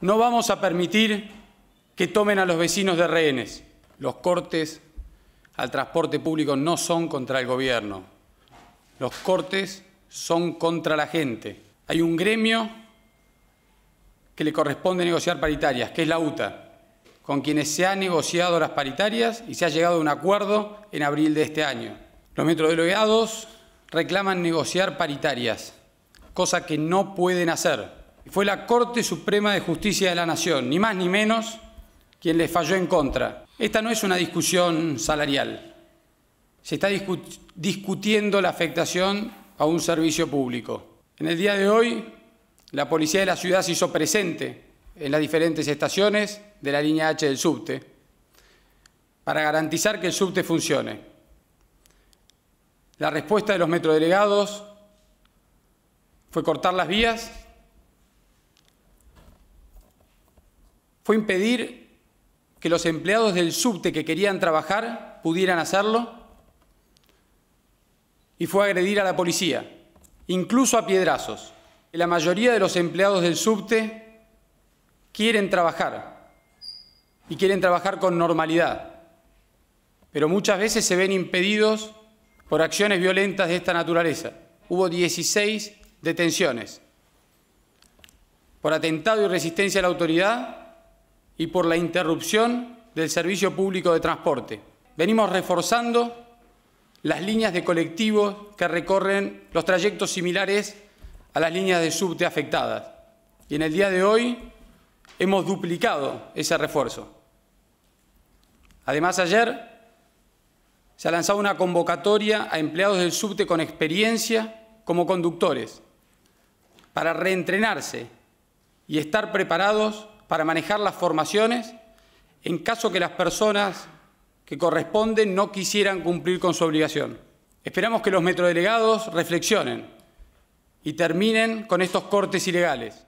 No vamos a permitir que tomen a los vecinos de rehenes. Los cortes al transporte público no son contra el gobierno. Los cortes son contra la gente. Hay un gremio que le corresponde negociar paritarias, que es la UTA, con quienes se han negociado las paritarias y se ha llegado a un acuerdo en abril de este año. Los metrodelegados reclaman negociar paritarias, cosa que no pueden hacer fue la Corte Suprema de Justicia de la Nación, ni más ni menos, quien les falló en contra. Esta no es una discusión salarial. Se está discutiendo la afectación a un servicio público. En el día de hoy, la policía de la ciudad se hizo presente en las diferentes estaciones de la línea H del subte para garantizar que el subte funcione. La respuesta de los metrodelegados fue cortar las vías fue impedir que los empleados del subte que querían trabajar pudieran hacerlo y fue agredir a la policía, incluso a piedrazos. La mayoría de los empleados del subte quieren trabajar y quieren trabajar con normalidad, pero muchas veces se ven impedidos por acciones violentas de esta naturaleza. Hubo 16 detenciones por atentado y resistencia a la autoridad y por la interrupción del servicio público de transporte. Venimos reforzando las líneas de colectivos que recorren los trayectos similares a las líneas de subte afectadas. Y en el día de hoy hemos duplicado ese refuerzo. Además, ayer se ha lanzado una convocatoria a empleados del subte con experiencia como conductores para reentrenarse y estar preparados para manejar las formaciones en caso que las personas que corresponden no quisieran cumplir con su obligación. Esperamos que los metrodelegados reflexionen y terminen con estos cortes ilegales.